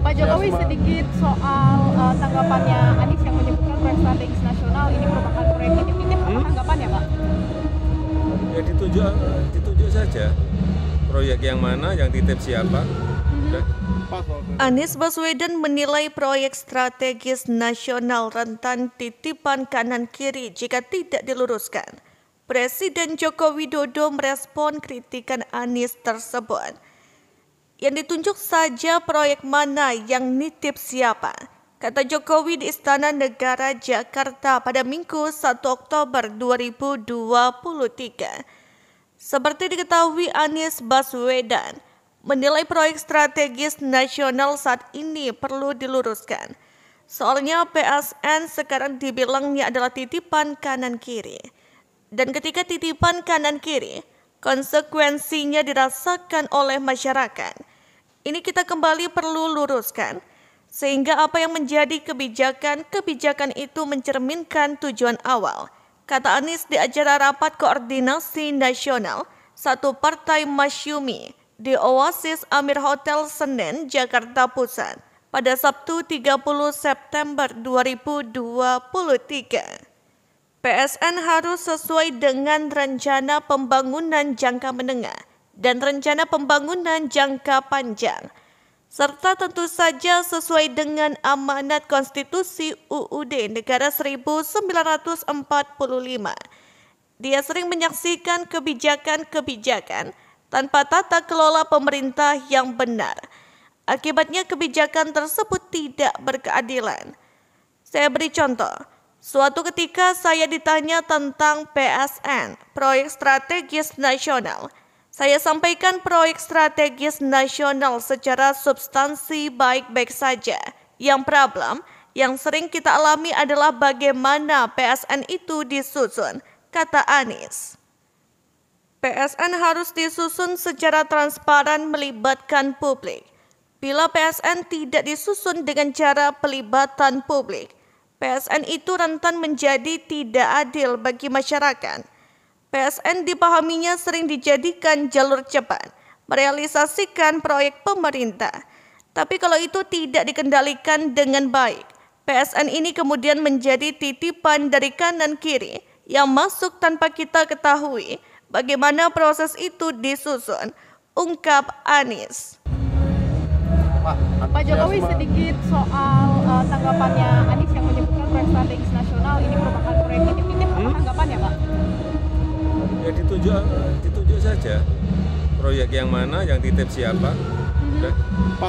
Pak Jokowi sedikit soal uh, tanggapannya Anies yang menyebutkan proyek strategis nasional ini merupakan proyek definitif. Apa hmm? tanggapannya Pak? Ya ditunjuk, eh, ditunjuk saja proyek yang mana, yang titip siapa. Hmm. Anies Baswedan menilai proyek strategis nasional rentan titipan kanan kiri jika tidak diluruskan. Presiden Joko Widodo merespon kritikan Anies tersebut yang ditunjuk saja proyek mana yang nitip siapa. Kata Jokowi di Istana Negara Jakarta pada Minggu 1 Oktober 2023. Seperti diketahui Anies Baswedan menilai proyek strategis nasional saat ini perlu diluruskan. Soalnya PSN sekarang dibilangnya adalah titipan kanan kiri. Dan ketika titipan kanan kiri, konsekuensinya dirasakan oleh masyarakat. Ini kita kembali perlu luruskan sehingga apa yang menjadi kebijakan-kebijakan itu mencerminkan tujuan awal. Kata Anies di acara rapat koordinasi nasional satu partai Masyumi di Oasis Amir Hotel Senen, Jakarta Pusat pada Sabtu 30 September 2023. PSN harus sesuai dengan rencana pembangunan jangka menengah dan rencana pembangunan jangka panjang serta tentu saja sesuai dengan amanat konstitusi UUD Negara 1945. Dia sering menyaksikan kebijakan-kebijakan tanpa tata kelola pemerintah yang benar. Akibatnya kebijakan tersebut tidak berkeadilan. Saya beri contoh. Suatu ketika saya ditanya tentang PSN, Proyek Strategis Nasional – saya sampaikan proyek strategis nasional secara substansi baik-baik saja. Yang problem yang sering kita alami adalah bagaimana PSN itu disusun, kata Anies. PSN harus disusun secara transparan melibatkan publik. Bila PSN tidak disusun dengan cara pelibatan publik, PSN itu rentan menjadi tidak adil bagi masyarakat. PSN dipahaminya sering dijadikan jalur cepat merealisasikan proyek pemerintah. Tapi kalau itu tidak dikendalikan dengan baik, PSN ini kemudian menjadi titipan dari kanan kiri yang masuk tanpa kita ketahui bagaimana proses itu disusun, ungkap Anies. Pak, Jokowi sedikit soal eh, tanggapannya Anies yang juga ditunjuk saja proyek yang mana yang titip siapa iya. Udah. Pak